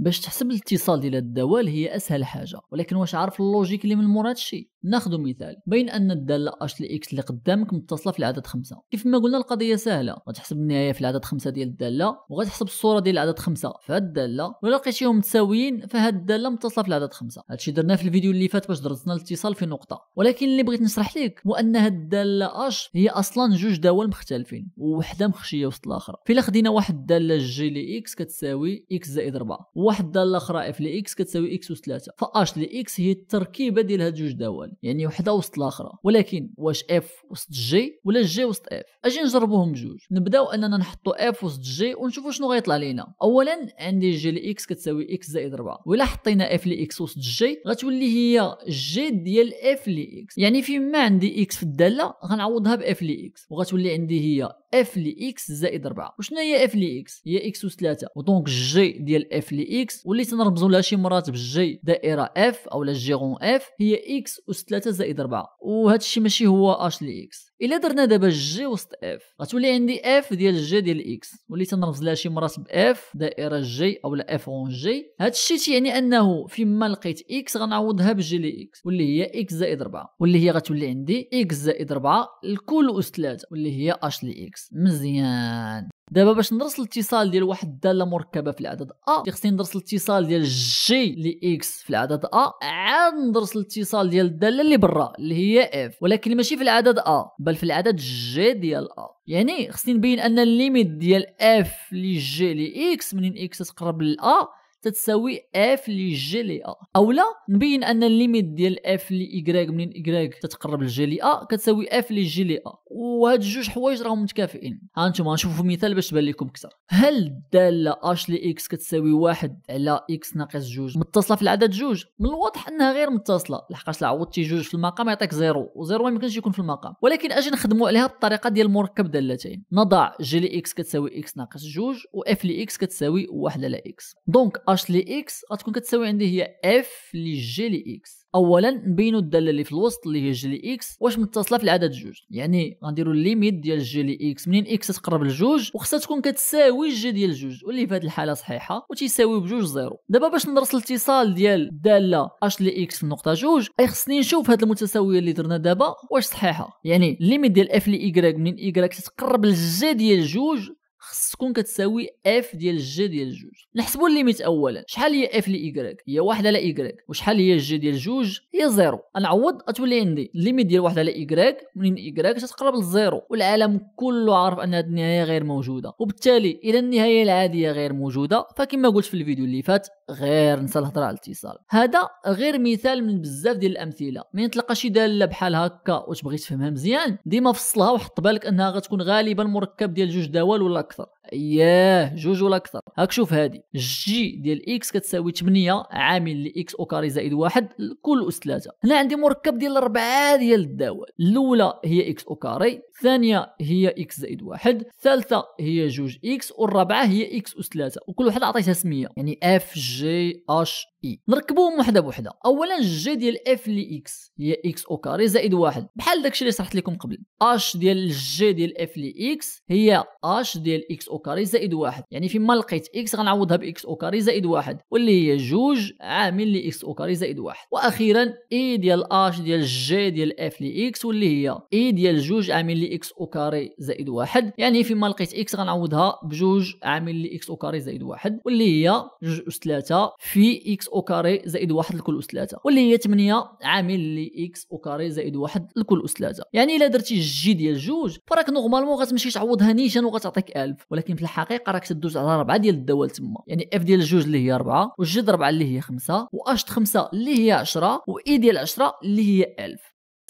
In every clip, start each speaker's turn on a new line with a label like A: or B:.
A: باش تحسب الاتصال ديال الدوال هي اسهل حاجه ولكن واش عارف اللوجيك اللي من مور هادشي ناخذ مثال بين ان الداله اش لاكس اللي قدامك متصله في العدد خمسة كيف ما قلنا القضيه سهله غتحسب النهايه في العدد خمسة ديال الداله وغتحسب الصوره ديال العدد خمسة في هاد الداله ولا لقيتيهم متساويين فهاد الداله متصله في العدد خمسة هادشي درناه في الفيديو اللي فات باش درسنا الاتصال في نقطه ولكن اللي بغيت نشرح لك هو ان هاد الداله اش هي اصلا جوج دوال مختلفين وحده مخشيه وسط الاخرى فإلا خدينا واحد الداله جي اكس كتساوي اكس زائد 4 واحد الدالة الاخرى اف لاكس كتساوي اكس أس 3 فاش لاكس هي التركيبه ديال هاد جوج دوال يعني وحده وسط الاخرى ولكن واش اف وسط جي ولا جي وسط اف اجي نجربوهم بجوج نبداو اننا نحطو اف وسط جي ونشوفوا شنو غيطلع لينا اولا عندي جي لاكس كتساوي اكس زائد 4 وإلا حطينا اف لاكس وسط جي غتولي هي جي ديال اف لاكس يعني فيما عندي اكس في الداله غنعوضها باف لاكس وغتولي عندي هي اف لاكس زائد 4 وشنو هي اف لاكس هي اكس أس 3 ودونك جي ديال اف لاكس اكس واللي تنرمزوا لها شي مرات بالجي دائره اف او لا جيرون اف هي اكس اس 3 زائد 4 وهذا الشيء ماشي هو اش لي اكس الا درنا دابا جي وسط اف غتولي عندي اف ديال جي ديال اكس واللي تنرمز لها شي مرات باف دائره جي او لا اف اون جي هذا الشيء يعني انه فيما لقيت اكس غنعوضها بجي لي اكس واللي هي اكس زائد 4 واللي هي غتولي عندي اكس زائد 4 الكل اس 3 واللي هي اش لي اكس مزيان دابا باش ندرس الاتصال ديال واحد الداله مركبه في العدد ا خصني ندرس الاتصال ديال جي لاكس في العدد ا عاد ندرس الاتصال ديال الداله اللي برا اللي هي اف ولكن ماشي في العدد ا بل في العدد جي ديال ا يعني خصني نبين ان الليميت ديال اف لي جي لي اكس منين اكس تقرب ا تتساوي اف لي جي لي ا اولا نبين ان الليميت ديال اف لي منين ايكغيك تتقرب لجي لي ا كتساوي اف لي جي لي ا وهاد الجوج حوايج راهم متكافئين ها انتم غنشوفوا مثال باش تبان لكم اكثر هل الداله اش لاكس كتساوي واحد على اكس ناقص جوج متصله في العدد جوج من الواضح انها غير متصله لحقاش عوضتي جوج في المقام يعطيك زيرو وزيرو ما يمكنش يكون في المقام ولكن اجي نخدموا عليها بالطريقه ديال مركب دالتين نضع جي لي اكس كتساوي اكس ناقص جوج و اف لي اكس كتساوي واحد على اكس دونك اش لي اكس غتكون كتساوي عندي هي اف لي جي لي اكس اولا نبينوا الداله اللي في الوسط اللي هي جي اكس واش متصله في العدد جوج يعني غنديروا الليميت ديال جي اكس منين اكس تقرب لجوج وخصها تكون كتساوي جي ديال جوج واللي في هذه الحاله صحيحه وتيساوي بجوج زيرو دابا باش ندرس الاتصال ديال الداله اش لي اكس في النقطه جوج اي خصني نشوف هذه المتساويه اللي درنا دابا واش صحيحه يعني الليميت ديال اف لي ايكغيك منين ايكغيك تتقرب للجي ديال جوج خص تكون كتساوي اف ديال جي ديال جوج نحسبوا الليميت اولا شحال هي اف لي ايكغيك هي واحد على ايكغيك وشحال هي جي ديال جوج هي زيرو غنعوض غتولي عندي الليميت ديال واحد على ايكغيك منين ايكغيك تتقرب للزيرو والعالم كله عارف ان هذه النهايه غير موجوده وبالتالي الى النهايه العاديه غير موجوده فكما قلت في الفيديو اللي فات غير نسى الهضره على الاتصال هذا غير مثال من بزاف ديال الامثله ما تلقى شي داله بحال هكا وتبغي تفهمها مزيان ديما فصلها وحط بالك انها غتكون غالبا مركب ديال جوج دوال ولا اكثر ياه جوج ولا اكثر هاك شوف هادي جي ديال اكس كتساوي 8 عامل لاكس او كاري زائد واحد كل اس 3 هنا عندي مركب ديال الاربعه ديال الدوال الاولى هي اكس او كاري الثانيه هي اكس زائد واحد الثالثه هي جوج اكس والرابعه هي اكس اس 3 وكل واحد عطيتها سميه يعني اف جي اش اي نركبوهم وحده بوحده اولا جي ديال اف لي اكس هي اكس او كاري زائد واحد بحال داكشي اللي شرحت لكم قبل اش ديال جي ديال اف لي اكس هي اش ديال اكس او كاري زائد واحد يعني فيما لقيت اكس غنعوضها باكس او كاري زائد واحد واللي هي جوج عامل لي اكس او كاري زائد واحد واخيرا اي e ديال اش ديال جي ديال اف لي اكس واللي هي اي e ديال جوج عامل لي اكس او كاري زائد واحد يعني فيما لقيت اكس غنعوضها بجوج عامل لي اكس او كاري زائد واحد واللي هي جوج اس 3 في اكس اكس او كاري زائد واحد لكل اس 3 واللي هي 8 عامل ل اكس او كاري زائد واحد لكل اس 3 يعني الا درتي جي ديال جوج فراك نورمالمون غتمشي تعوضها نيشان وغتعطيك 1000 ولكن في الحقيقه راك تدوز على ربعه ديال الدوال تما يعني اف ديال جوج اللي هي 4 وجي 4 اللي هي 5 واش 5 اللي هي 10 واي e ديال 10 اللي هي 1000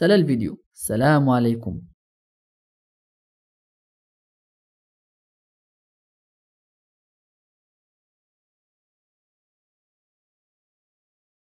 A: تلا الفيديو السلام عليكم